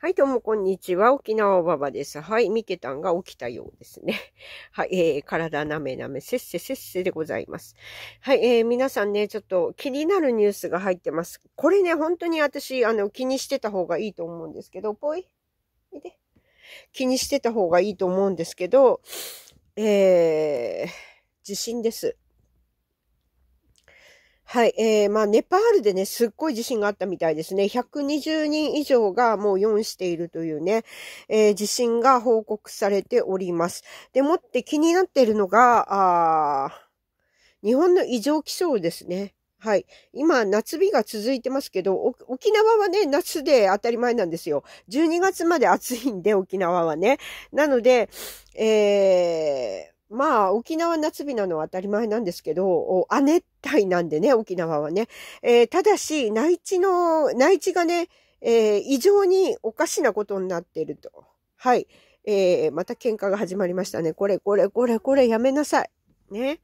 はい、どうもこんにちは。沖縄ばばです。はい、ミケたんが起きたようですね。はい、えー、体なめなめ、せっせせっせでございます。はい、えー、皆さんね、ちょっと気になるニュースが入ってます。これね、本当に私、あの、気にしてた方がいいと思うんですけど、ぽい。気にしてた方がいいと思うんですけど、えー、地震です。はい。えー、まあ、ネパールでね、すっごい地震があったみたいですね。120人以上がもう4しているというね、えー、地震が報告されております。でもって気になっているのが、あ日本の異常気象ですね。はい。今、夏日が続いてますけど、沖縄はね、夏で当たり前なんですよ。12月まで暑いんで、沖縄はね。なので、えー、まあ、沖縄夏日なのは当たり前なんですけど、亜熱帯なんでね、沖縄はね。えー、ただし、内地の、内地がね、えー、異常におかしなことになっていると。はい。えー、また喧嘩が始まりましたね。これ、これ、これ、これ、やめなさい。ね。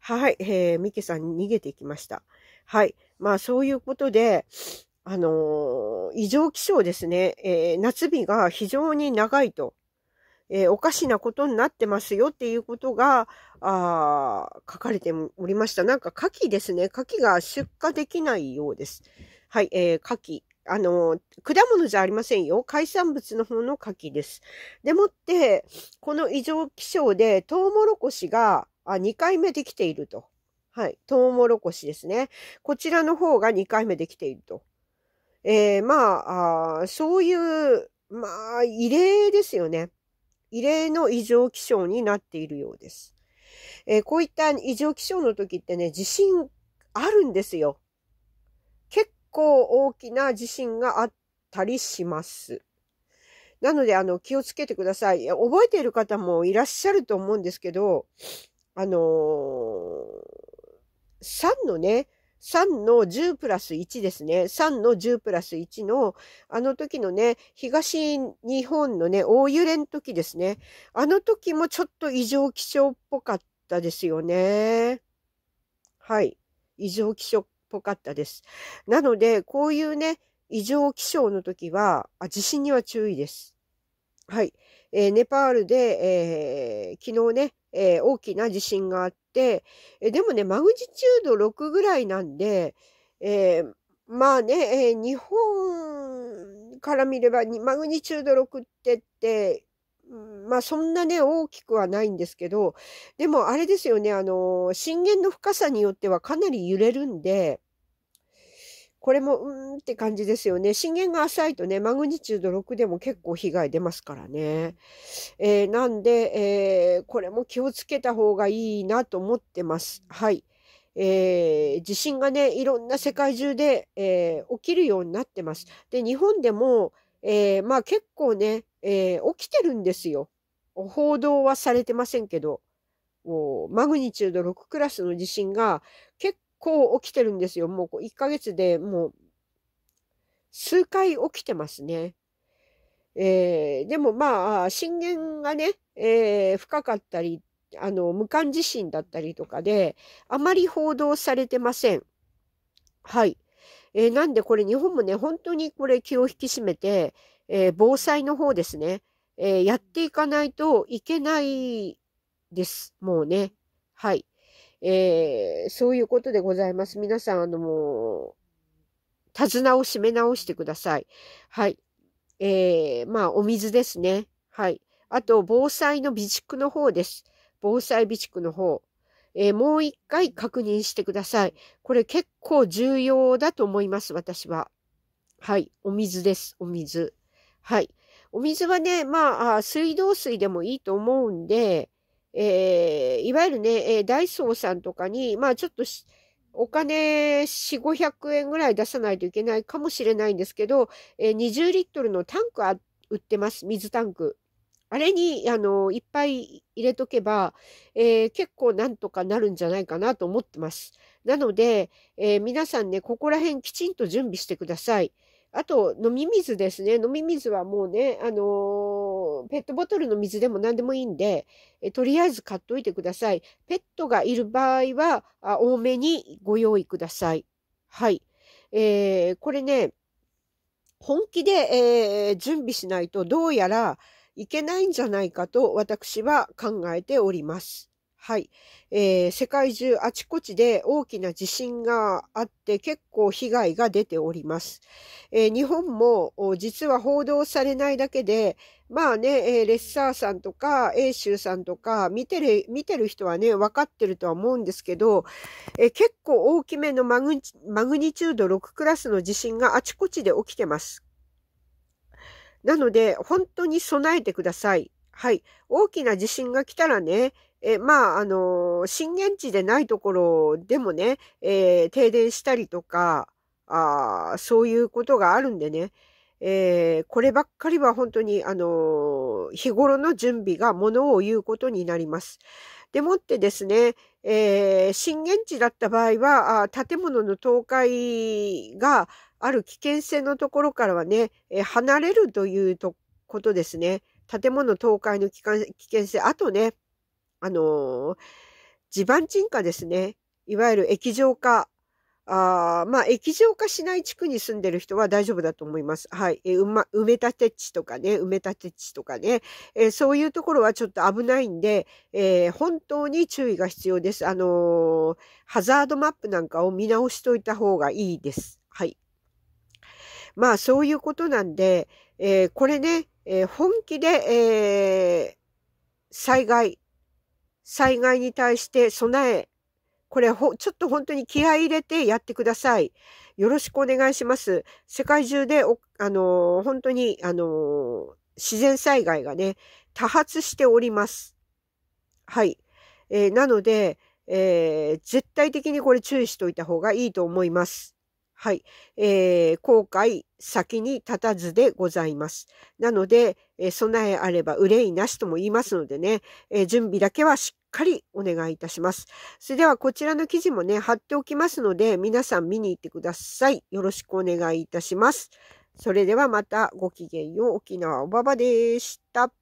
はい。えー、ミケさん逃げていきました。はい。まあ、そういうことで、あのー、異常気象ですね。えー、夏日が非常に長いと。えー、おかしなことになってますよっていうことが、あ書かれておりました。なんか牡蠣ですね。牡蠣が出荷できないようです。はい、えー、牡蠣。あの、果物じゃありませんよ。海産物の方の牡蠣です。でもって、この異常気象で、トウモロコシがあ2回目できていると。はい。トウモロコシですね。こちらの方が2回目できていると。えー、まああ、そういう、まあ、異例ですよね。異例の異常気象になっているようです。えー、こういった異常気象の時ってね、地震あるんですよ。結構大きな地震があったりします。なので、あの、気をつけてください。い覚えている方もいらっしゃると思うんですけど、あのー、3のね、3の10プラス1ですね。3の10プラス1の、あの時のね、東日本のね、大揺れの時ですね。あの時もちょっと異常気象っぽかったですよね。はい。異常気象っぽかったです。なので、こういうね、異常気象の時は、あ地震には注意です。はい。えー、ネパールで、えー、昨日ね、えー、大きな地震があって、えでもね、マグニチュード6ぐらいなんで、えー、まあね、えー、日本から見れば、マグニチュード6ってって、まあそんなね、大きくはないんですけど、でもあれですよね、あの、震源の深さによってはかなり揺れるんで、これもうーんって感じですよね。震源が浅いとね、マグニチュード6でも結構被害出ますからね。えー、なんで、えー、これも気をつけた方がいいなと思ってます。はい。えー、地震がね、いろんな世界中で、えー、起きるようになってます。で、日本でも、えー、まあ結構ね、えー、起きてるんですよ。報道はされてませんけど、マグニチュード6クラスの地震が結構起きてるんですよ。もう1ヶ月でもう数回起きてますね。えー、でもまあ、震源がね、えー、深かったり、あの、無感地震だったりとかで、あまり報道されてません。はい。えー、なんでこれ日本もね、本当にこれ気を引き締めて、えー、防災の方ですね、えー、やっていかないといけないです。もうね。はい。えー、そういうことでございます。皆さん、あの、もう、手綱を締め直してください。はい。えー、まあ、お水ですね。はい。あと、防災の備蓄の方です。防災備蓄の方。えー、もう一回確認してください。これ結構重要だと思います、私は。はい。お水です。お水。はい。お水はね、まあ、水道水でもいいと思うんで、えーいわゆるね、えダイソーさんとかに、まあちょっとお金4、500円ぐらい出さないといけないかもしれないんですけど、え20リットルのタンク売ってます、水タンク。あれに、あの、いっぱい入れとけば、えー、結構なんとかなるんじゃないかなと思ってます。なので、えー、皆さんね、ここら辺きちんと準備してください。あと、飲み水ですね。飲み水はもうね、あのー、ペットボトルの水でも何でもいいんで、えとりあえず買っといてください。ペットがいる場合は、あ多めにご用意ください。はい。えー、これね、本気で、えー、準備しないとどうやらいけないんじゃないかと私は考えております。はい。えー、世界中あちこちで大きな地震があって結構被害が出ております。えー、日本も実は報道されないだけで、まあね、えー、レッサーさんとか、英州さんとか、見てる、見てる人はね、分かってるとは思うんですけど、えー、結構大きめのマグマグニチュード6クラスの地震があちこちで起きてます。なので、本当に備えてください。はい。大きな地震が来たらね、え、まあ、あの震源地でないところでもね、えー、停電したりとか、あそういうことがあるんでね、えー、こればっかりは本当に、あの日頃の準備がものを言うことになります。でもってですね、えー、震源地だった場合は、あ建物の倒壊がある危険性のところからはね、え離れるというとことですね。建物倒壊の危険性、あとね、あのー、地盤沈下ですね。いわゆる液状化。あまあ、液状化しない地区に住んでる人は大丈夫だと思います。はい。えま、埋め立て地とかね、埋め立て地とかね、えー、そういうところはちょっと危ないんで、えー、本当に注意が必要です。あのハザードマップなんかを見直しといた方がいいです。はい。まあ、そういうことなんで、えこれね、えー、本気で、えー、災害、災害に対して備え、これほ、ちょっと本当に気合入れてやってください。よろしくお願いします。世界中で、あのー、本当に、あの自然災害がね、多発しております。はい。えなので、え絶対的にこれ注意しておいた方がいいと思います。はい、えー、後悔先に立たずでございます。なので、えー、備えあれば憂いなしとも言いますのでね、えー、準備だけはしっかりお願いいたします。それではこちらの記事もね、貼っておきますので、皆さん見に行ってください。よろしくお願いいたします。それではまたごきげんよう。沖縄おばばでした。